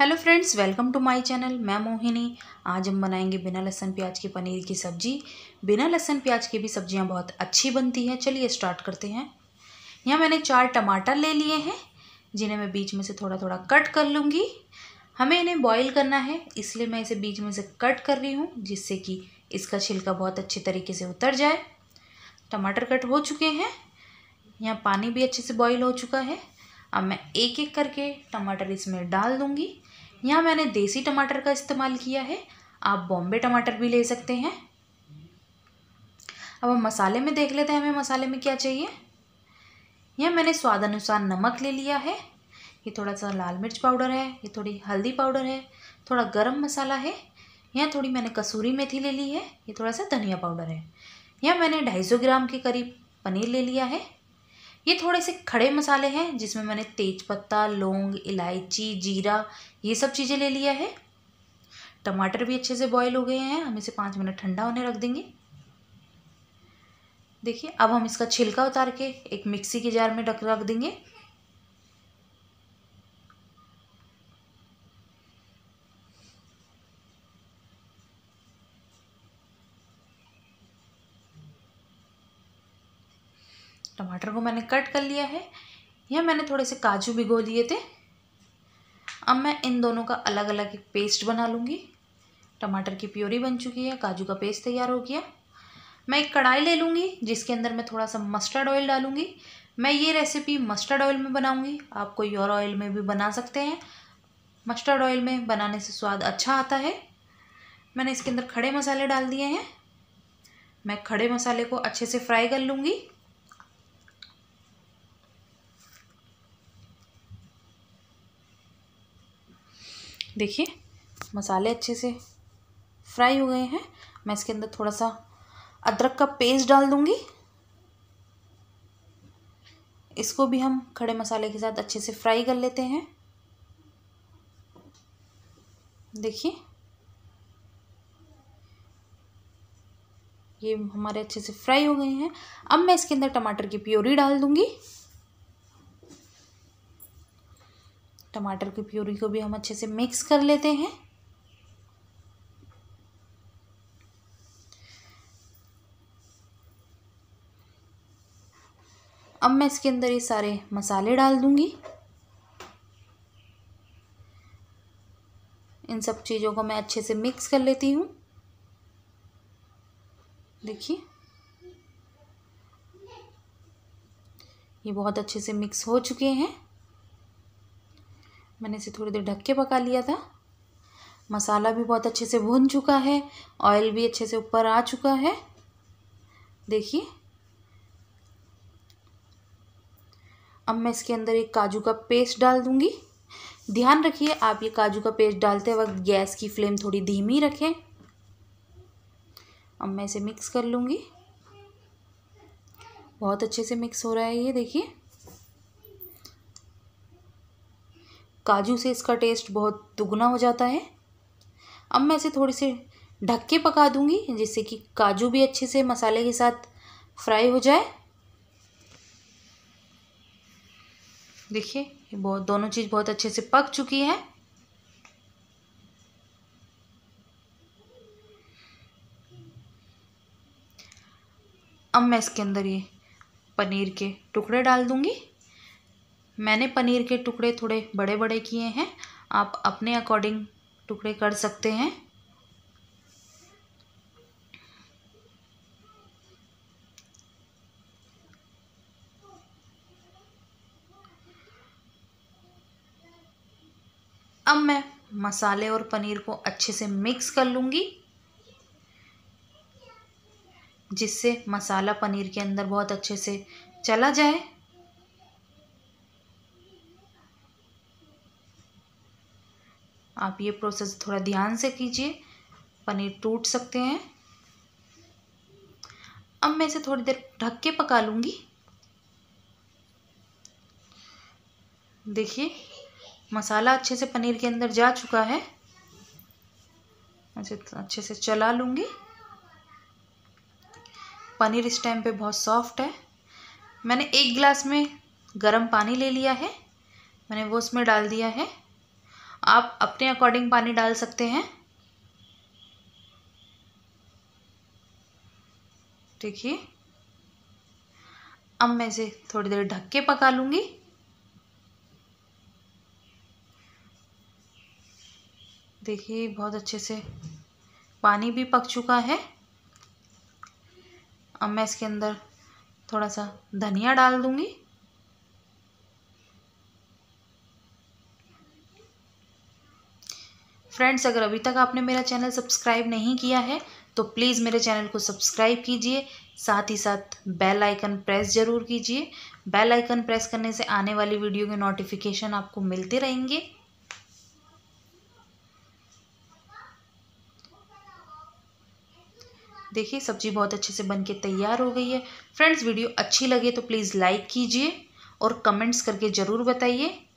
hello friends welcome to my channel मैं मोहिनी आज हम बनाएंगे बिना लहसन प्याज के पनीर की सब्ज़ी बिना लहसन प्याज के भी सब्ज़ियाँ बहुत अच्छी बनती हैं चलिए स्टार्ट करते हैं यहाँ मैंने चार टमाटर ले लिए हैं जिन्हें मैं बीच में से थोड़ा थोड़ा कट कर लूँगी हमें इन्हें बॉईल करना है इसलिए मैं इसे बीच में से कट कर रही हूँ जिससे कि इसका छिलका बहुत अच्छे तरीके से उतर जाए टमाटर कट हो चुके हैं यहाँ पानी भी अच्छे से बॉयल हो चुका है अब मैं एक एक करके टमाटर इसमें डाल दूँगी यहाँ मैंने देसी टमाटर का इस्तेमाल किया है आप बॉम्बे टमाटर भी ले सकते हैं अब हम मसाले में देख लेते हैं हमें मसाले में क्या चाहिए यह मैंने स्वाद अनुसार नमक ले लिया है ये थोड़ा सा लाल मिर्च पाउडर है ये थोड़ी हल्दी पाउडर है थोड़ा गरम मसाला है यहाँ थोड़ी मैंने कसूरी मेथी ले ली है ये थोड़ा सा धनिया पाउडर है यह मैंने ढाई ग्राम के करीब पनीर ले लिया है ये थोड़े से खड़े मसाले हैं जिसमें मैंने तेज़पत्ता लौंग इलायची जीरा ये सब चीज़ें ले लिया है टमाटर भी अच्छे से बॉईल हो गए हैं हम इसे पाँच मिनट ठंडा होने रख देंगे देखिए अब हम इसका छिलका उतार के एक मिक्सी के जार में रख रख देंगे टमाटर को मैंने कट कर लिया है यह मैंने थोड़े से काजू भिगो लिए थे अब मैं इन दोनों का अलग अलग एक पेस्ट बना लूँगी टमाटर की प्योरी बन चुकी है काजू का पेस्ट तैयार हो गया मैं एक कढ़ाई ले लूँगी जिसके अंदर मैं थोड़ा सा मस्टर्ड ऑयल डालूँगी मैं ये रेसिपी मस्टर्ड ऑयल में बनाऊँगी आप कोई और ऑयल में भी बना सकते हैं मस्टर्ड ऑयल में बनाने से स्वाद अच्छा आता है मैंने इसके अंदर खड़े मसाले डाल दिए हैं मैं खड़े मसाले को अच्छे से फ्राई कर लूँगी देखिए मसाले अच्छे से फ्राई हो गए हैं मैं इसके अंदर थोड़ा सा अदरक का पेस्ट डाल दूँगी इसको भी हम खड़े मसाले के साथ अच्छे से फ्राई कर लेते हैं देखिए ये हमारे अच्छे से फ्राई हो गए हैं अब मैं इसके अंदर टमाटर की प्योरी डाल दूंगी टमाटर की प्यूरी को भी हम अच्छे से मिक्स कर लेते हैं अब मैं इसके अंदर ये सारे मसाले डाल दूंगी इन सब चीज़ों को मैं अच्छे से मिक्स कर लेती हूँ देखिए ये बहुत अच्छे से मिक्स हो चुके हैं मैंने इसे थोड़ी देर ढक के पका लिया था मसाला भी बहुत अच्छे से भुन चुका है ऑयल भी अच्छे से ऊपर आ चुका है देखिए अब मैं इसके अंदर एक काजू का पेस्ट डाल दूंगी ध्यान रखिए आप ये काजू का पेस्ट डालते वक्त गैस की फ्लेम थोड़ी धीमी रखें अब मैं इसे मिक्स कर लूँगी बहुत अच्छे से मिक्स हो रहा है ये देखिए काजू से इसका टेस्ट बहुत दुगना हो जाता है अब मैं इसे थोड़ी सी ढक के पका दूंगी जिससे कि काजू भी अच्छे से मसाले के साथ फ्राई हो जाए देखिए ये बहुत दोनों चीज़ बहुत अच्छे से पक चुकी है अब मैं इसके अंदर ये पनीर के टुकड़े डाल दूंगी मैंने पनीर के टुकड़े थोड़े बड़े बड़े किए हैं आप अपने अकॉर्डिंग टुकड़े कर सकते हैं अब मैं मसाले और पनीर को अच्छे से मिक्स कर लूँगी जिससे मसाला पनीर के अंदर बहुत अच्छे से चला जाए आप ये प्रोसेस थोड़ा ध्यान से कीजिए पनीर टूट सकते हैं अब मैं इसे थोड़ी देर ढक के पका लूँगी देखिए मसाला अच्छे से पनीर के अंदर जा चुका है अच्छे तो अच्छे से चला लूँगी पनीर इस टाइम पे बहुत सॉफ्ट है मैंने एक गिलास में गरम पानी ले लिया है मैंने वो उसमें डाल दिया है आप अपने अकॉर्डिंग पानी डाल सकते हैं देखिए अब मैं इसे थोड़ी देर ढक के पका लूँगी देखिए बहुत अच्छे से पानी भी पक चुका है अब मैं इसके अंदर थोड़ा सा धनिया डाल दूँगी फ्रेंड्स अगर अभी तक आपने मेरा चैनल सब्सक्राइब नहीं किया है तो प्लीज़ मेरे चैनल को सब्सक्राइब कीजिए साथ ही साथ बेल आइकन प्रेस ज़रूर कीजिए बेल आइकन प्रेस करने से आने वाली वीडियो के नोटिफिकेशन आपको मिलते रहेंगे देखिए सब्जी बहुत अच्छे से बन के तैयार हो गई है फ्रेंड्स वीडियो अच्छी लगे तो प्लीज़ लाइक कीजिए और कमेंट्स करके ज़रूर बताइए